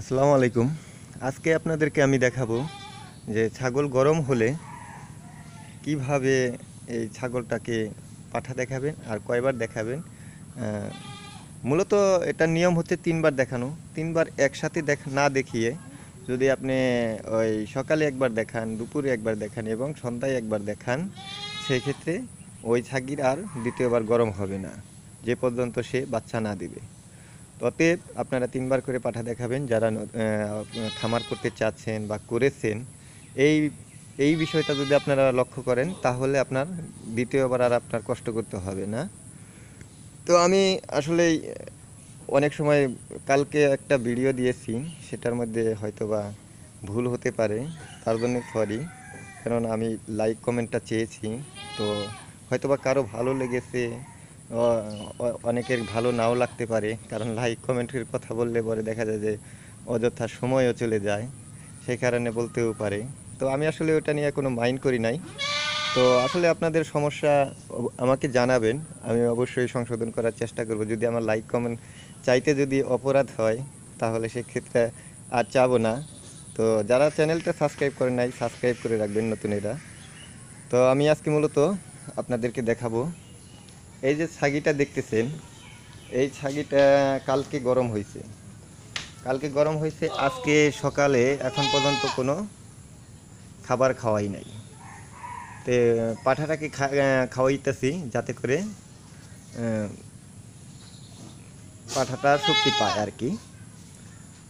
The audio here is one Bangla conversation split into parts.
আসসালামু আলাইকুম আজকে আপনাদেরকে আমি দেখাবো যে ছাগল গরম হলে কিভাবে এই ছাগলটাকে পাঠা দেখাবেন আর কয়বার দেখাবেন মূলত এটা নিয়ম হচ্ছে তিনবার দেখানো তিনবার একসাথে দেখা না দেখিয়ে যদি আপনি ওই সকালে একবার দেখান দুপুরে একবার দেখান এবং সন্ধ্যায় একবার দেখান সেই ক্ষেত্রে ওই ছাগির আর দ্বিতীয়বার গরম হবে না যে পর্যন্ত সে বাচ্চা না দিবে অতএব আপনারা তিনবার করে পাঠা দেখাবেন যারা খামার করতে চাচ্ছেন বা করেছেন এই এই বিষয়টা যদি আপনারা লক্ষ্য করেন তাহলে আপনার দ্বিতীয়বার আর আপনার কষ্ট করতে হবে না তো আমি আসলে অনেক সময় কালকে একটা ভিডিও দিয়েছি সেটার মধ্যে হয়তোবা ভুল হতে পারে তার জন্য সরি কারণ আমি লাইক কমেন্টটা চেয়েছি তো হয়তোবা কারো ভালো লেগেছে অনেকের ভালো নাও লাগতে পারে কারণ লাইক কমেন্টের কথা বললে পরে দেখা যায় যে অযথা সময়ও চলে যায় সেই কারণে বলতেও পারে তো আমি আসলে ওটা নিয়ে কোনো মাইন্ড করি নাই তো আসলে আপনাদের সমস্যা আমাকে জানাবেন আমি অবশ্যই সংশোধন করার চেষ্টা করব যদি আমার লাইক কমেন্ট চাইতে যদি অপরাধ হয় তাহলে সেক্ষেত্রে আর চাবো না তো যারা চ্যানেলটা সাবস্ক্রাইব করে নাই সাবস্ক্রাইব করে রাখবেন নতুন এরা তো আমি আজকে মূলত আপনাদেরকে দেখাবো এই যে ছাগিটা দেখতেছেন এই ছাগিটা কালকে গরম হয়েছে কালকে গরম হয়েছে আজকে সকালে এখন পর্যন্ত কোনো খাবার খাওয়াই নাই তে পাঠাটাকে খাওয়াইতেছি যাতে করে পাঠাটা শক্তি পায় আর কি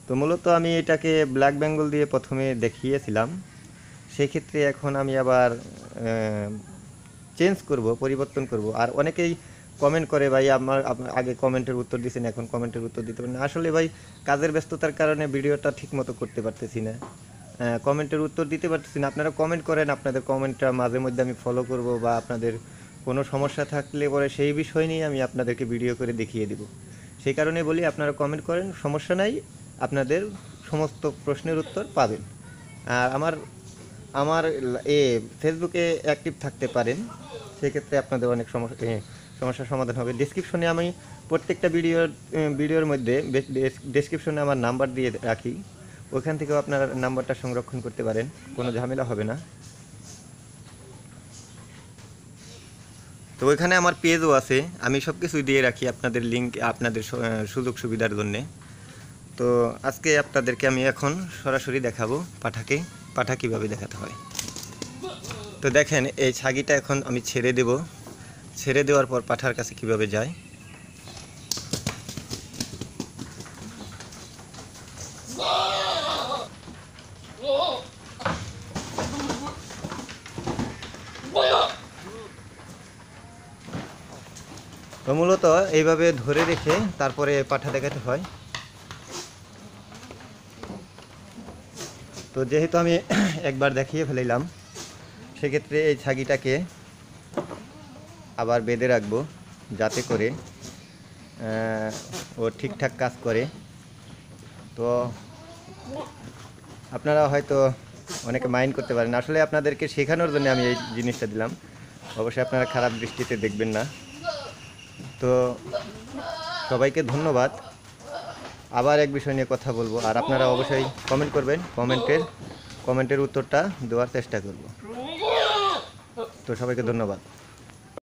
তো মূলত আমি এটাকে ব্ল্যাক বেঙ্গল দিয়ে প্রথমে দেখিয়েছিলাম সেক্ষেত্রে এখন আমি আবার চেঞ্জ করব পরিবর্তন করব আর অনেকেই কমেন্ট করে ভাই আমার আগে কমেন্টের উত্তর না এখন কমেন্টের উত্তর দিতে পারেন আসলে ভাই কাজের ব্যস্ততার কারণে ভিডিওটা ঠিকমতো করতে পারতেছি না কমেন্টের উত্তর দিতে পারতেছি না আপনারা কমেন্ট করেন আপনাদের কমেন্টটা মাঝে মধ্যে আমি ফলো করব বা আপনাদের কোনো সমস্যা থাকলে পরে সেই বিষয় নিয়ে আমি আপনাদেরকে ভিডিও করে দেখিয়ে দিব সেই কারণে বলি আপনারা কমেন্ট করেন সমস্যা নাই আপনাদের সমস্ত প্রশ্নের উত্তর পাবেন আর আমার আমার এ ফেসবুকে অ্যাক্টিভ থাকতে পারেন সেক্ষেত্রে আপনাদের অনেক সমস্যা সমস্যার সমাধান হবে ডিসক্রিপশনে আমি প্রত্যেকটা ভিডিওর ভিডিওর মধ্যে ডিসক্রিপশনে আমার নাম্বার দিয়ে রাখি ওইখান থেকেও আপনার নাম্বারটা সংরক্ষণ করতে পারেন কোনো ঝামেলা হবে না তো ওইখানে আমার পেজও আছে আমি সব কিছুই দিয়ে রাখি আপনাদের লিঙ্ক আপনাদের সুযোগ সুবিধার জন্যে তো আজকে আপনাদেরকে আমি এখন সরাসরি দেখাবো পাঠাকে পাঠা কীভাবে দেখাতে হয় তো দেখেন এই ছাগিটা এখন আমি ছেড়ে দেব ছেড়ে দেওয়ার পর পাঠার কাছে কিভাবে যায় তো মূলত এইভাবে ধরে রেখে তারপরে পাঠা দেখাতে হয় তো যেহেতু আমি একবার দেখিয়ে ফেলেলাম সেক্ষেত্রে এই ছাগিটাকে আবার বেঁধে রাখবো যাতে করে ও ঠিকঠাক কাজ করে তো আপনারা হয়তো অনেকে মাইন্ড করতে পারেন আসলে আপনাদেরকে শেখানোর জন্য আমি এই জিনিসটা দিলাম অবশ্যই আপনারা খারাপ দৃষ্টিতে দেখবেন না তো সবাইকে ধন্যবাদ আবার এক বিষয় নিয়ে কথা বলবো আর আপনারা অবশ্যই কমেন্ট করবেন কমেন্টের কমেন্টের উত্তরটা দেওয়ার চেষ্টা করবো তো সবাইকে ধন্যবাদ